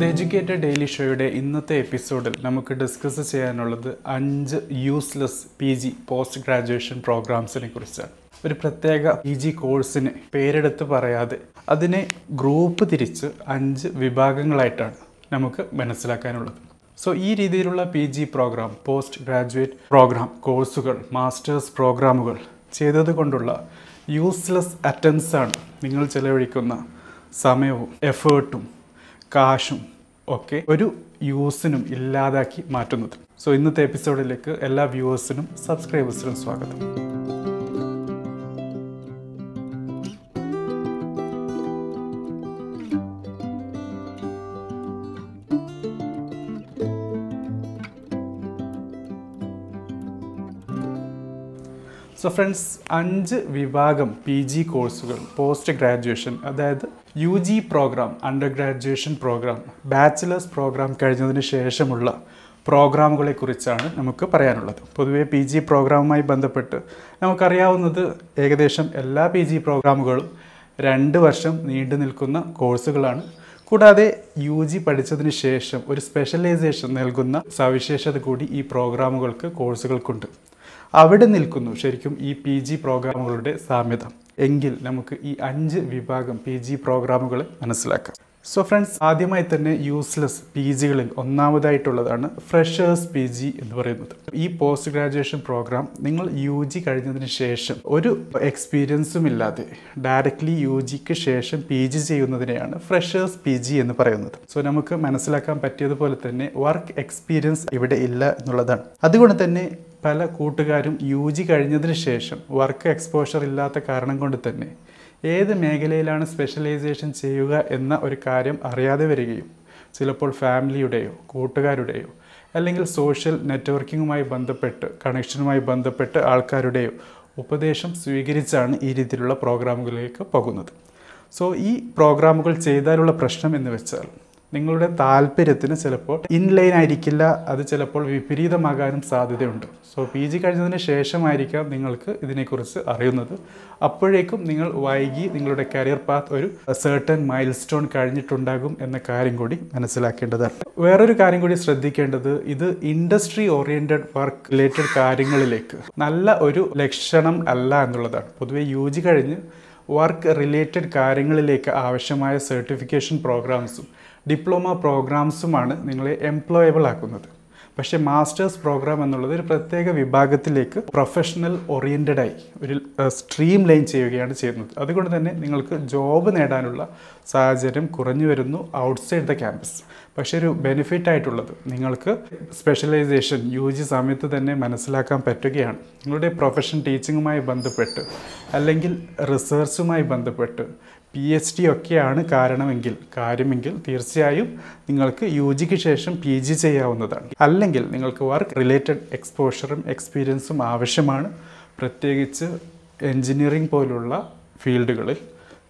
the educated daily ഷോയുടെ ഇന്നത്തെ എപ്പിസോഡിൽ നമുക്ക് ഡിസ്കസ് ചെയ്യാനുള്ളത് അഞ്ച് useless P G post graduation പ്രോഗ്രാംസിനെ കുറിച്ചാണ് ഒരു പ്രത്യേക പി ജി കോഴ്സിന് പേരെടുത്ത് പറയാതെ അതിനെ ഗ്രൂപ്പ് തിരിച്ച് അഞ്ച് വിഭാഗങ്ങളായിട്ടാണ് നമുക്ക് മനസ്സിലാക്കാനുള്ളത് സോ ഈ രീതിയിലുള്ള P G program post graduate program കോഴ്സുകൾ മാസ്റ്റേഴ്സ് പ്രോഗ്രാമുകൾ ചെയ്തത് കൊണ്ടുള്ള യൂസ്ലെസ് അറ്റംസാണ് നിങ്ങൾ ചെലവഴിക്കുന്ന സമയവും എഫേർട്ടും കാശും ഒക്കെ ഒരു യൂസിനും ഇല്ലാതാക്കി മാറ്റുന്നത് സോ ഇന്നത്തെ എപ്പിസോഡിലേക്ക് എല്ലാ വ്യൂവേഴ്സിനും സബ്സ്ക്രൈബേഴ്സിനും സ്വാഗതം സോ ഫ്രണ്ട്സ് അഞ്ച് വിഭാഗം പി ജി കോഴ്സുകൾ പോസ്റ്റ് ഗ്രാജുവേഷൻ അതായത് U G program under graduation program bachelors program കഴിഞ്ഞതിന് ശേഷമുള്ള പ്രോഗ്രാമുകളെ കുറിച്ചാണ് നമുക്ക് പറയാനുള്ളത് പൊതുവേ പി ജി പ്രോഗ്രാമുമായി ബന്ധപ്പെട്ട് നമുക്കറിയാവുന്നത് ഏകദേശം എല്ലാ പി ജി പ്രോഗ്രാമുകളും രണ്ട് വർഷം നീണ്ടു നിൽക്കുന്ന കോഴ്സുകളാണ് കൂടാതെ യു ജി പഠിച്ചതിന് ശേഷം ഒരു സ്പെഷ്യലൈസേഷൻ നൽകുന്ന സവിശേഷത കൂടി ഈ പ്രോഗ്രാമുകൾക്ക് കോഴ്സുകൾക്കുണ്ട് അവിടെ നിൽക്കുന്നു ശരിക്കും ഈ പി ജി പ്രോഗ്രാമുകളുടെ സാമ്യത എങ്കിൽ നമുക്ക് ഈ അഞ്ച് വിഭാഗം പി ജി പ്രോഗ്രാമുകൾ മനസ്സിലാക്കാം സോ ഫ്രണ്ട്സ് ആദ്യമായി തന്നെ യൂസ്ലെസ് പി ജികളിൽ ഒന്നാമതായിട്ടുള്ളതാണ് ഫ്രഷേഴ്സ് പി ജി എന്ന് പറയുന്നത് ഈ പോസ്റ്റ് ഗ്രാജുവേഷൻ പ്രോഗ്രാം നിങ്ങൾ യു ജി കഴിഞ്ഞതിന് ശേഷം ഒരു എക്സ്പീരിയൻസും ഇല്ലാതെ ഡയറക്റ്റ്ലി യു ജിക്ക് ശേഷം പി ജി ചെയ്യുന്നതിനെയാണ് ഫ്രഷേഴ്സ് പി ജി എന്ന് പറയുന്നത് സോ നമുക്ക് മനസ്സിലാക്കാൻ പറ്റിയതുപോലെ തന്നെ വർക്ക് എക്സ്പീരിയൻസ് ഇവിടെ ഇല്ല എന്നുള്ളതാണ് അതുകൊണ്ട് തന്നെ പല കൂട്ടുകാരും യു ജി കഴിഞ്ഞതിന് ശേഷം വർക്ക് എക്സ്പോഷർ ഇല്ലാത്ത കാരണം കൊണ്ട് തന്നെ ഏത് മേഖലയിലാണ് സ്പെഷ്യലൈസേഷൻ ചെയ്യുക എന്ന ഒരു കാര്യം അറിയാതെ വരികയും ചിലപ്പോൾ ഫാമിലിയുടെയോ കൂട്ടുകാരുടെയോ അല്ലെങ്കിൽ സോഷ്യൽ നെറ്റ്വർക്കിങ്ങുമായി ബന്ധപ്പെട്ട് കണക്ഷനുമായി ബന്ധപ്പെട്ട് ആൾക്കാരുടെയോ ഉപദേശം സ്വീകരിച്ചാണ് ഈ രീതിയിലുള്ള പ്രോഗ്രാമുകളിലേക്ക് പോകുന്നത് സോ ഈ പ്രോഗ്രാമുകൾ ചെയ്താലുള്ള പ്രശ്നം എന്ന് വെച്ചാൽ നിങ്ങളുടെ താല്പര്യത്തിന് ചിലപ്പോൾ ഇൻലൈൻ ആയിരിക്കില്ല അത് ചിലപ്പോൾ വിപരീതമാകാനും സാധ്യതയുണ്ട് സോ പി ജി കഴിഞ്ഞതിന് ശേഷമായിരിക്കാം നിങ്ങൾക്ക് ഇതിനെക്കുറിച്ച് അറിയുന്നത് അപ്പോഴേക്കും നിങ്ങൾ വൈകി നിങ്ങളുടെ കരിയർ പാത്ത് ഒരു സെർട്ടൺ മൈൽ സ്റ്റോൺ കഴിഞ്ഞിട്ടുണ്ടാകും എന്ന കാര്യം കൂടി മനസ്സിലാക്കേണ്ടതാണ് വേറൊരു കാര്യം കൂടി ശ്രദ്ധിക്കേണ്ടത് ഇത് ഇൻഡസ്ട്രി ഓറിയൻറ്റഡ് വർക്ക് റിലേറ്റഡ് കാര്യങ്ങളിലേക്ക് നല്ല ഒരു ലക്ഷണം അല്ല എന്നുള്ളതാണ് പൊതുവേ യു ജി കഴിഞ്ഞ് വർക്ക് റിലേറ്റഡ് കാര്യങ്ങളിലേക്ക് ആവശ്യമായ സർട്ടിഫിക്കേഷൻ പ്രോഗ്രാംസും ഡിപ്ലോമ പ്രോഗ്രാംസുമാണ് നിങ്ങളെ എംപ്ലോയബിൾ ആക്കുന്നത് പക്ഷേ മാസ്റ്റേഴ്സ് പ്രോഗ്രാം എന്നുള്ളത് ഒരു പ്രത്യേക വിഭാഗത്തിലേക്ക് പ്രൊഫഷണൽ ആയി ഒരു സ്ട്രീം ലൈൻ ചെയ്യുകയാണ് ചെയ്യുന്നത് അതുകൊണ്ട് തന്നെ നിങ്ങൾക്ക് ജോബ് നേടാനുള്ള സാഹചര്യം കുറഞ്ഞു വരുന്നു ഔട്ട്സൈഡ് ദ ക്യാമ്പസ് പക്ഷേ ഒരു ബെനിഫിറ്റ് ആയിട്ടുള്ളത് നിങ്ങൾക്ക് സ്പെഷ്യലൈസേഷൻ യു ജി സമയത്ത് തന്നെ മനസ്സിലാക്കാൻ പറ്റുകയാണ് നിങ്ങളുടെ പ്രൊഫഷൻ ടീച്ചിങ്ങുമായി ബന്ധപ്പെട്ട് അല്ലെങ്കിൽ റിസർച്ചുമായി ബന്ധപ്പെട്ട് പി എച്ച് ഡി ഒക്കെയാണ് കാരണമെങ്കിൽ കാര്യമെങ്കിൽ തീർച്ചയായും നിങ്ങൾക്ക് യു ജിക്ക് ശേഷം പി ജി ചെയ്യാവുന്നതാണ് അല്ലെങ്കിൽ നിങ്ങൾക്ക് വർക്ക് റിലേറ്റഡ് എക്സ്പോഷറും എക്സ്പീരിയൻസും ആവശ്യമാണ് പ്രത്യേകിച്ച് എൻജിനീയറിംഗ് പോലുള്ള ഫീൽഡുകളിൽ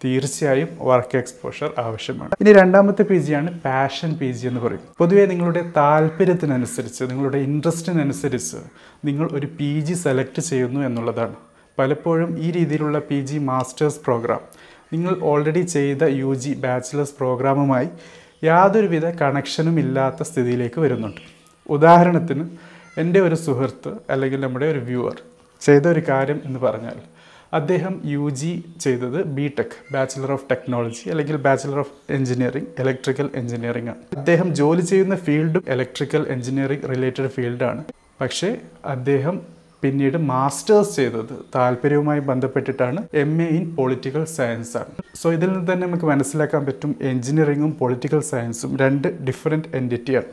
തീർച്ചയായും വർക്ക് എക്സ്പോഷർ ആവശ്യമാണ് ഇനി രണ്ടാമത്തെ പി ജിയാണ് പാഷൻ പി ജി എന്ന് പറയും പൊതുവേ നിങ്ങളുടെ താല്പര്യത്തിനനുസരിച്ച് നിങ്ങളുടെ ഇൻട്രസ്റ്റിനനുസരിച്ച് നിങ്ങൾ ഒരു പി ജി സെലക്ട് ചെയ്യുന്നു എന്നുള്ളതാണ് പലപ്പോഴും ഈ രീതിയിലുള്ള പി ജി മാസ്റ്റേഴ്സ് പ്രോഗ്രാം നിങ്ങൾ ഓൾറെഡി ചെയ്ത യു ജി ബാച്ചിലേഴ്സ് പ്രോഗ്രാമുമായി യാതൊരുവിധ കണക്ഷനും ഇല്ലാത്ത സ്ഥിതിയിലേക്ക് വരുന്നുണ്ട് ഉദാഹരണത്തിന് എൻ്റെ ഒരു സുഹൃത്ത് അല്ലെങ്കിൽ നമ്മുടെ ഒരു വ്യൂവർ ചെയ്ത ഒരു കാര്യം എന്ന് പറഞ്ഞാൽ അദ്ദേഹം യു ജി ചെയ്തത് B tech bachelor of technology അല്ലെങ്കിൽ bachelor of engineering electrical engineering ആണ് അദ്ദേഹം ജോലി ചെയ്യുന്ന ഫീൽഡും ഇലക്ട്രിക്കൽ എഞ്ചിനീയറിംഗ് റിലേറ്റഡ് ഫീൽഡാണ് പക്ഷേ അദ്ദേഹം പിന്നീട് മാസ്റ്റേഴ്സ് ചെയ്തത് താല്പര്യവുമായി ബന്ധപ്പെട്ടിട്ടാണ് M A in political science ആണ് സോ ഇതിൽ നിന്ന് തന്നെ നമുക്ക് മനസ്സിലാക്കാൻ പറ്റും എൻജിനീയറിങ്ങും പൊളിറ്റിക്കൽ സയൻസും രണ്ട് ഡിഫറെൻറ്റ് എൻറ്റിറ്റിയാണ്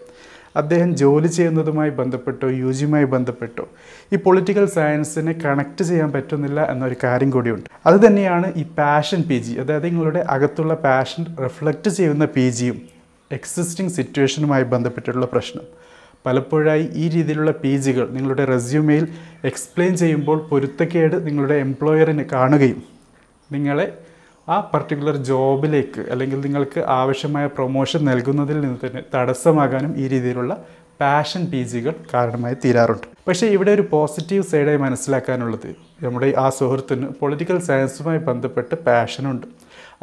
അദ്ദേഹം ജോലി ചെയ്യുന്നതുമായി ബന്ധപ്പെട്ടോ യു ജിയുമായി ബന്ധപ്പെട്ടോ ഈ പൊളിറ്റിക്കൽ സയൻസിനെ കണക്ട് ചെയ്യാൻ പറ്റുന്നില്ല എന്നൊരു കാര്യം കൂടിയുണ്ട് അത് തന്നെയാണ് ഈ പാഷൻ പി ജി അതായത് നിങ്ങളുടെ അകത്തുള്ള പാഷൻ റിഫ്ലക്റ്റ് ചെയ്യുന്ന പി ജിയും എക്സിസ്റ്റിംഗ് സിറ്റുവേഷനുമായി ബന്ധപ്പെട്ടിട്ടുള്ള പ്രശ്നം പലപ്പോഴായി ഈ രീതിയിലുള്ള പേജുകൾ നിങ്ങളുടെ റെസ്യൂമെയിൽ എക്സ്പ്ലെയിൻ ചെയ്യുമ്പോൾ പൊരുത്തക്കേട് നിങ്ങളുടെ എംപ്ലോയറിന് കാണുകയും നിങ്ങളെ ആ പർട്ടിക്കുലർ ജോബിലേക്ക് അല്ലെങ്കിൽ നിങ്ങൾക്ക് ആവശ്യമായ പ്രൊമോഷൻ നൽകുന്നതിൽ നിന്ന് തന്നെ തടസ്സമാകാനും ഈ രീതിയിലുള്ള പാഷൻ പേജുകൾ കാരണമായി തീരാറുണ്ട് പക്ഷേ ഇവിടെ ഒരു പോസിറ്റീവ് സൈഡായി മനസ്സിലാക്കാനുള്ളത് നമ്മുടെ ആ സുഹൃത്തിന് പൊളിറ്റിക്കൽ സയൻസുമായി ബന്ധപ്പെട്ട് പാഷനുണ്ട്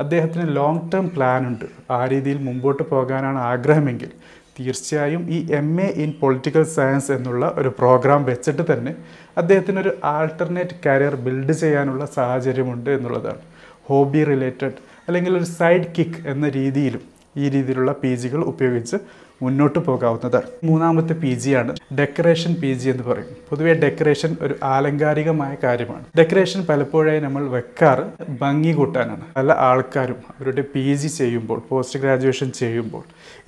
അദ്ദേഹത്തിന് ലോങ് ടേം പ്ലാൻ ഉണ്ട് ആ രീതിയിൽ മുമ്പോട്ട് പോകാനാണ് ആഗ്രഹമെങ്കിൽ തീർച്ചയായും ഈ M A in political science എന്നുള്ള ഒരു പ്രോഗ്രാം വെച്ചിട്ട് തന്നെ അദ്ദേഹത്തിന് ഒരു ആൾട്ടർനേറ്റ് കരിയർ ബിൽഡ് ചെയ്യാനുള്ള സാഹചര്യമുണ്ട് എന്നുള്ളതാണ് ഹോബി റിലേറ്റഡ് അല്ലെങ്കിൽ ഒരു സൈഡ് കിക്ക് എന്ന രീതിയിലും ഈ രീതിയിലുള്ള പി ജികൾ ഉപയോഗിച്ച് മുന്നോട്ട് പോകാവുന്നത് മൂന്നാമത്തെ പി ജിയാണ് ഡെക്കറേഷൻ പി ജി എന്ന് പറയും പൊതുവെ ഡെക്കറേഷൻ ഒരു ആലങ്കാരികമായ കാര്യമാണ് ഡെക്കറേഷൻ പലപ്പോഴായി നമ്മൾ വെക്കാറ് ഭംഗി കൂട്ടാനാണ് പല ആൾക്കാരും അവരുടെ പി ജി ചെയ്യുമ്പോൾ പോസ്റ്റ് ഗ്രാജുവേഷൻ ചെയ്യുമ്പോൾ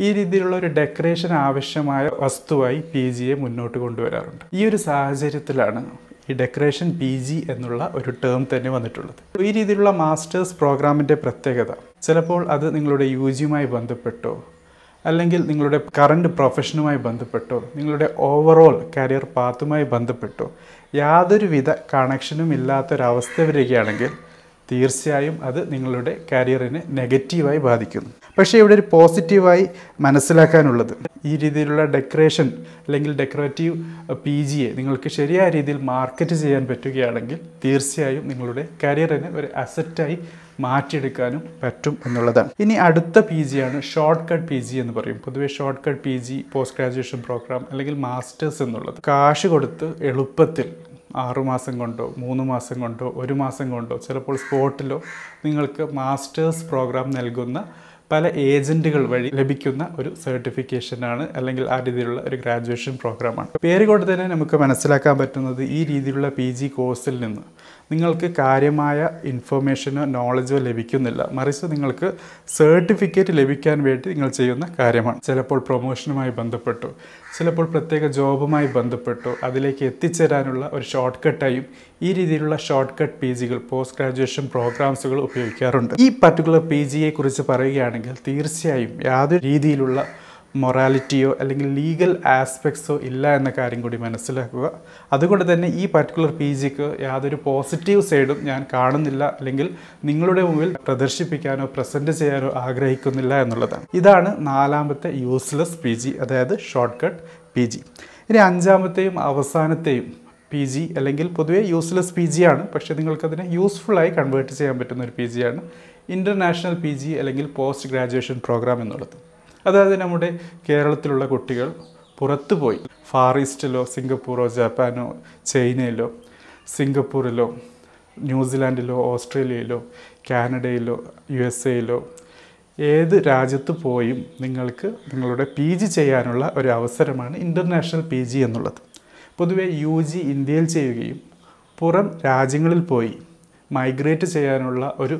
ഈ രീതിയിലുള്ള ഒരു ഡെക്കറേഷൻ ആവശ്യമായ വസ്തുവായി പി ജിയെ മുന്നോട്ട് കൊണ്ടുവരാറുണ്ട് ഈ ഒരു സാഹചര്യത്തിലാണ് ഈ ഡെക്കറേഷൻ പി ജി എന്നുള്ള ഒരു ടേം തന്നെ വന്നിട്ടുള്ളത് ഈ രീതിയിലുള്ള മാസ്റ്റേഴ്സ് പ്രോഗ്രാമിൻ്റെ പ്രത്യേകത ചിലപ്പോൾ അത് നിങ്ങളുടെ യു ജിയുമായി ബന്ധപ്പെട്ടോ അല്ലെങ്കിൽ നിങ്ങളുടെ കറണ്ട് പ്രൊഫഷനുമായി ബന്ധപ്പെട്ടോ നിങ്ങളുടെ ഓവറോൾ കരിയർ പാത്തുമായി ബന്ധപ്പെട്ടോ യാതൊരുവിധ കണക്ഷനും ഇല്ലാത്തൊരവസ്ഥ വരികയാണെങ്കിൽ തീർച്ചയായും അത് നിങ്ങളുടെ കരിയറിനെ നെഗറ്റീവായി ബാധിക്കുന്നു പക്ഷേ ഇവിടെ ഒരു പോസിറ്റീവായി മനസ്സിലാക്കാനുള്ളത് ഈ രീതിയിലുള്ള ഡെക്കറേഷൻ അല്ലെങ്കിൽ ഡെക്കറേറ്റീവ് പി ജിയെ നിങ്ങൾക്ക് ശരിയായ രീതിയിൽ മാർക്കറ്റ് ചെയ്യാൻ പറ്റുകയാണെങ്കിൽ തീർച്ചയായും നിങ്ങളുടെ കരിയറിനെ ഒരു അസറ്റായി മാറ്റിയെടുക്കാനും പറ്റും എന്നുള്ളതാണ് ഇനി അടുത്ത പി ജിയാണ് ഷോർട്ട് കട്ട് പി ജി എന്ന് പറയും പൊതുവേ short cut P G post graduation program അല്ലെങ്കിൽ മാസ്റ്റേഴ്സ് എന്നുള്ളത് കാശ് കൊടുത്ത് എളുപ്പത്തിൽ ആറുമാസം കൊണ്ടോ മൂന്ന് മാസം കൊണ്ടോ ഒരു മാസം കൊണ്ടോ ചിലപ്പോൾ സ്പോട്ടിലോ നിങ്ങൾക്ക് മാസ്റ്റേഴ്സ് പ്രോഗ്രാം നൽകുന്ന പല ഏജൻറ്റുകൾ വഴി ലഭിക്കുന്ന ഒരു സർട്ടിഫിക്കേഷനാണ് അല്ലെങ്കിൽ ആ രീതിയിലുള്ള ഒരു ഗ്രാജുവേഷൻ പ്രോഗ്രാമാണ് പേര് കൊണ്ട് തന്നെ നമുക്ക് മനസ്സിലാക്കാൻ പറ്റുന്നത് ഈ രീതിയിലുള്ള പി കോഴ്സിൽ നിന്ന് നിങ്ങൾക്ക് കാര്യമായ ഇൻഫർമേഷനോ നോളജോ ലഭിക്കുന്നില്ല മറിച്ച് നിങ്ങൾക്ക് സർട്ടിഫിക്കറ്റ് ലഭിക്കാൻ വേണ്ടി നിങ്ങൾ ചെയ്യുന്ന കാര്യമാണ് ചിലപ്പോൾ പ്രൊമോഷനുമായി ബന്ധപ്പെട്ടു ചിലപ്പോൾ പ്രത്യേക ജോബുമായി ബന്ധപ്പെട്ടു അതിലേക്ക് എത്തിച്ചേരാനുള്ള ഒരു ഷോർട്ട് കട്ടായും ഈ രീതിയിലുള്ള ഷോർട്ട് കട്ട് പി ജികൾ പോസ്റ്റ് ഗ്രാജുവേഷൻ പ്രോഗ്രാംസുകൾ ഉപയോഗിക്കാറുണ്ട് ഈ പർട്ടിക്കുലർ പി ജിയെക്കുറിച്ച് പറയുകയാണെങ്കിൽ തീർച്ചയായും യാതൊരു രീതിയിലുള്ള മൊറാലിറ്റിയോ അല്ലെങ്കിൽ ലീഗൽ ആസ്പെക്ട്സോ ഇല്ല എന്ന കാര്യം കൂടി മനസ്സിലാക്കുക അതുകൊണ്ട് തന്നെ ഈ പർട്ടിക്കുലർ പി ജിക്ക് യാതൊരു പോസിറ്റീവ് സൈഡും ഞാൻ കാണുന്നില്ല അല്ലെങ്കിൽ നിങ്ങളുടെ മുമ്പിൽ പ്രദർശിപ്പിക്കാനോ പ്രസൻറ്റ് ചെയ്യാനോ ആഗ്രഹിക്കുന്നില്ല എന്നുള്ളതാണ് ഇതാണ് നാലാമത്തെ യൂസ്ലെസ് പി ജി അതായത് ഷോർട്ട് കട്ട് പി ജി ഇനി അഞ്ചാമത്തെയും അവസാനത്തെയും പി ജി അല്ലെങ്കിൽ പൊതുവേ യൂസ്ലെസ് പി ജി ആണ് പക്ഷേ നിങ്ങൾക്കതിനെ യൂസ്ഫുള്ളായി കൺവേർട്ട് ചെയ്യാൻ പറ്റുന്ന ഒരു പി ജിയാണ് ഇൻ്റർനാഷണൽ പി ജി അല്ലെങ്കിൽ പോസ്റ്റ് ഗ്രാജുവേഷൻ പ്രോഗ്രാം എന്നുള്ളത് അതായത് നമ്മുടെ കേരളത്തിലുള്ള കുട്ടികൾ പുറത്തു പോയി ഫാർ ഈസ്റ്റിലോ സിംഗപ്പൂറോ ജപ്പാനോ ചൈനയിലോ സിംഗപ്പൂരിലോ ന്യൂസിലാൻഡിലോ ഓസ്ട്രേലിയയിലോ കാനഡയിലോ യു എസ് എയിലോ ഏത് രാജ്യത്ത് പോയും നിങ്ങൾക്ക് നിങ്ങളുടെ പി ജി ചെയ്യാനുള്ള ഒരു അവസരമാണ് ഇൻ്റർനാഷണൽ പി ജി എന്നുള്ളത് പൊതുവെ യു ജി ഇന്ത്യയിൽ ചെയ്യുകയും പുറം രാജ്യങ്ങളിൽ പോയി മൈഗ്രേറ്റ് ചെയ്യാനുള്ള ഒരു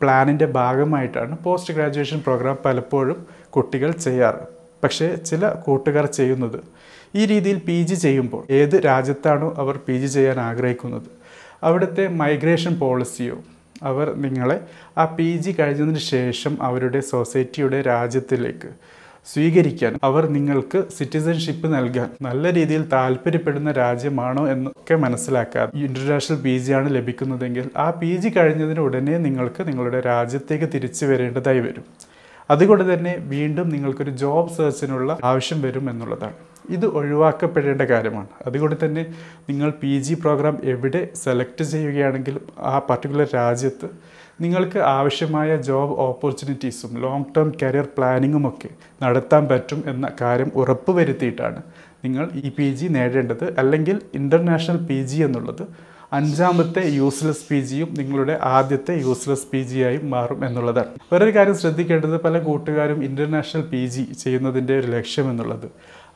പ്ലാനിൻ്റെ ഭാഗമായിട്ടാണ് പോസ്റ്റ് ഗ്രാജുവേഷൻ പ്രോഗ്രാം പലപ്പോഴും കുട്ടികൾ ചെയ്യാറ് പക്ഷേ ചില കൂട്ടുകാർ ചെയ്യുന്നത് ഈ രീതിയിൽ പി ജി ചെയ്യുമ്പോൾ ഏത് രാജ്യത്താണോ അവർ പി ജി ചെയ്യാൻ ആഗ്രഹിക്കുന്നത് അവിടുത്തെ മൈഗ്രേഷൻ പോളിസിയോ അവർ നിങ്ങളെ ആ പി ജി കഴിഞ്ഞതിന് ശേഷം അവരുടെ സൊസൈറ്റിയുടെ രാജ്യത്തിലേക്ക് സ്വീകരിക്കാൻ അവർ നിങ്ങൾക്ക് സിറ്റിസൺഷിപ്പ് നൽകാൻ നല്ല രീതിയിൽ താല്പര്യപ്പെടുന്ന രാജ്യമാണോ എന്നൊക്കെ മനസ്സിലാക്കാതെ ഇൻ്റർനാഷണൽ പി ജി ആണ് ലഭിക്കുന്നതെങ്കിൽ ആ പി ജി കഴിഞ്ഞതിന് ഉടനെ നിങ്ങൾക്ക് നിങ്ങളുടെ രാജ്യത്തേക്ക് തിരിച്ചു വരേണ്ടതായി വരും അതുകൊണ്ട് തന്നെ വീണ്ടും നിങ്ങൾക്കൊരു ജോബ് സെർച്ചിനുള്ള ആവശ്യം വരും എന്നുള്ളതാണ് ഇത് ഒഴിവാക്കപ്പെടേണ്ട കാര്യമാണ് അതുകൊണ്ട് തന്നെ നിങ്ങൾ പി ജി പ്രോഗ്രാം എവിടെ സെലക്ട് ചെയ്യുകയാണെങ്കിലും ആ പർട്ടിക്കുലർ രാജ്യത്ത് നിങ്ങൾക്ക് ആവശ്യമായ ജോബ് ഓപ്പർച്യൂണിറ്റീസും ലോങ് ടേം കരിയർ പ്ലാനിങ്ങും ഒക്കെ നടത്താൻ പറ്റും എന്ന കാര്യം ഉറപ്പുവരുത്തിയിട്ടാണ് നിങ്ങൾ ഈ പി ജി നേടേണ്ടത് അല്ലെങ്കിൽ ഇൻ്റർനാഷണൽ പി ജി എന്നുള്ളത് അഞ്ചാമത്തെ യൂസ്ലെസ് പി ജിയും നിങ്ങളുടെ ആദ്യത്തെ യൂസ്ലെസ് പി ജിയായും മാറും എന്നുള്ളത് വേറൊരു കാര്യം ശ്രദ്ധിക്കേണ്ടത് പല കൂട്ടുകാരും ഇൻ്റർനാഷണൽ പി ജി ചെയ്യുന്നതിൻ്റെ ഒരു ലക്ഷ്യം എന്നുള്ളത്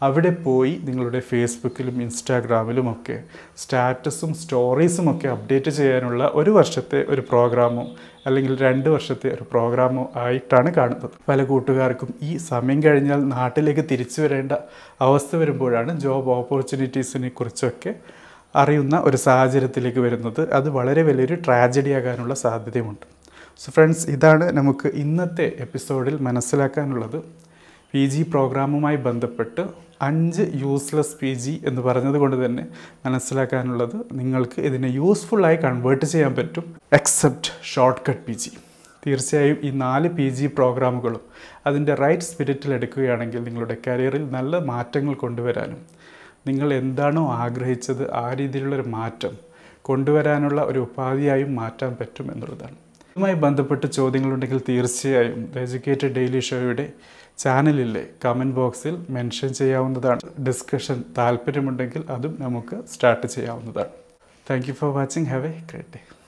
അവിടെ പോയി നിങ്ങളുടെ ഫേസ്ബുക്കിലും ഇൻസ്റ്റാഗ്രാമിലും ഒക്കെ സ്റ്റാറ്റസും സ്റ്റോറീസും ഒക്കെ അപ്ഡേറ്റ് ചെയ്യാനുള്ള ഒരു വർഷത്തെ ഒരു പ്രോഗ്രാമോ അല്ലെങ്കിൽ രണ്ട് വർഷത്തെ ഒരു പ്രോഗ്രാമോ ആയിട്ടാണ് കാണുന്നത് പല കൂട്ടുകാർക്കും ഈ സമയം കഴിഞ്ഞാൽ നാട്ടിലേക്ക് തിരിച്ചു വരേണ്ട അവസ്ഥ വരുമ്പോഴാണ് ജോബ് ഓപ്പർച്യൂണിറ്റീസിനെ കുറിച്ചൊക്കെ അറിയുന്ന ഒരു സാഹചര്യത്തിലേക്ക് വരുന്നത് അത് വളരെ വലിയൊരു ട്രാജഡി ആകാനുള്ള സാധ്യതയുമുണ്ട് സോ ഫ്രണ്ട്സ് ഇതാണ് നമുക്ക് ഇന്നത്തെ എപ്പിസോഡിൽ മനസ്സിലാക്കാനുള്ളത് പി ജി പ്രോഗ്രാമുമായി ബന്ധപ്പെട്ട് അഞ്ച് യൂസ്ലെസ് പി ജി എന്ന് പറഞ്ഞതുകൊണ്ട് തന്നെ മനസ്സിലാക്കാനുള്ളത് നിങ്ങൾക്ക് ഇതിനെ യൂസ്ഫുള്ളായി കൺവേർട്ട് ചെയ്യാൻ പറ്റും except short cut P G തീർച്ചയായും ഈ നാല് പി ജി പ്രോഗ്രാമുകളും അതിൻ്റെ റൈറ്റ് സ്പിരിറ്റിൽ എടുക്കുകയാണെങ്കിൽ നിങ്ങളുടെ കരിയറിൽ നല്ല മാറ്റങ്ങൾ കൊണ്ടുവരാനും നിങ്ങൾ എന്താണോ ആഗ്രഹിച്ചത് ആ രീതിയിലുള്ളൊരു മാറ്റം കൊണ്ടുവരാനുള്ള ഒരു ഉപാധിയായും മാറ്റാൻ പറ്റും എന്നുള്ളതാണ് ഇതുമായി ബന്ധപ്പെട്ട് ചോദ്യങ്ങളുണ്ടെങ്കിൽ തീർച്ചയായും എജ്യൂക്കേറ്റഡ് ഡെയിലി ഷോയുടെ ചാനലിലെ കമൻറ്റ് ബോക്സിൽ മെൻഷൻ ചെയ്യാവുന്നതാണ് ഡിസ്കഷൻ താല്പര്യമുണ്ടെങ്കിൽ അതും നമുക്ക് സ്റ്റാർട്ട് ചെയ്യാവുന്നതാണ് thank you for watching have a great day